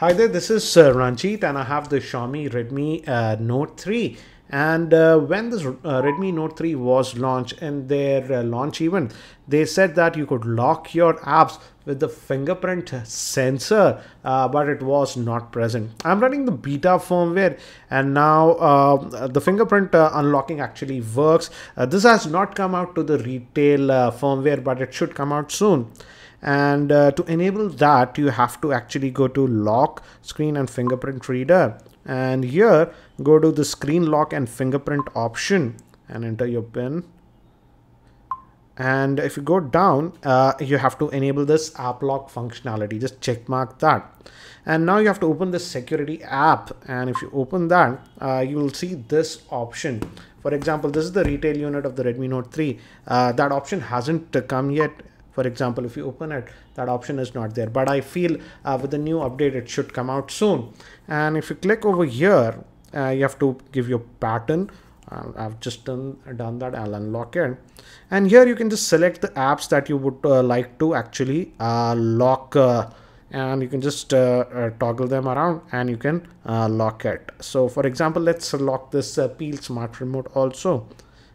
Hi there, this is uh, Ranjit and I have the Xiaomi Redmi uh, Note 3. And uh, when this uh, Redmi Note 3 was launched in their uh, launch event, they said that you could lock your apps with the fingerprint sensor, uh, but it was not present. I'm running the beta firmware and now the fingerprint unlocking actually works. this has not come out to the retail firmware, but it should come out soon and uh, to enable that you have to actually go to lock screen and fingerprint reader and here go to the screen lock and fingerprint option and enter your pin and if you go down uh, you have to enable this app lock functionality just check mark that and now you have to open the security app and if you open that uh, you will see this option for example this is the retail unit of the redmi note 3 uh, that option hasn't come yet for example if you open it that option is not there but I feel uh, with the new update it should come out soon and if you click over here uh, you have to give your pattern uh, I've just done, done that I'll unlock it and here you can just select the apps that you would uh, like to actually uh, lock uh, and you can just toggle them around and you can lock it so for example let's lock this peel smart remote also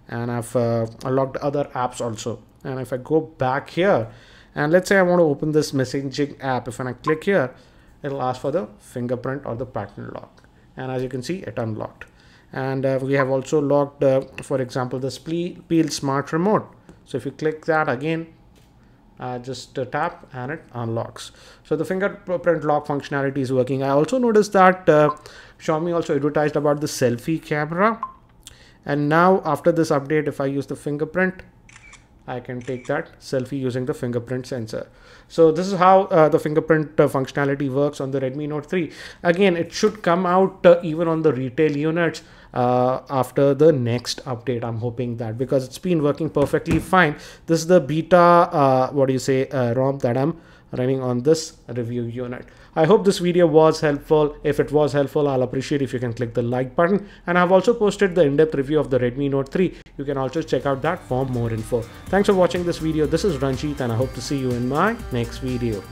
and I've uh, locked other apps also and if I go back here and let's say I want to open this messaging app if I click here it'll ask for the fingerprint or the pattern lock and as you can see it unlocked and uh, we have also locked uh, for example the peel smart remote so if you click that again uh, just uh, tap and it unlocks so the fingerprint lock functionality is working i also noticed that uh, xiaomi also advertised about the selfie camera and now after this update if i use the fingerprint I can take that selfie using the fingerprint sensor. So this is how uh, the fingerprint uh, functionality works on the Redmi Note 3. Again, it should come out uh, even on the retail units uh, after the next update. I'm hoping that because it's been working perfectly fine. This is the beta, uh, what do you say, uh, ROM that I'm running on this review unit. I hope this video was helpful. If it was helpful, I'll appreciate if you can click the like button. And I've also posted the in-depth review of the Redmi Note 3. You can also check out that for more info. Thanks for watching this video. This is Ranjit and I hope to see you in my next video.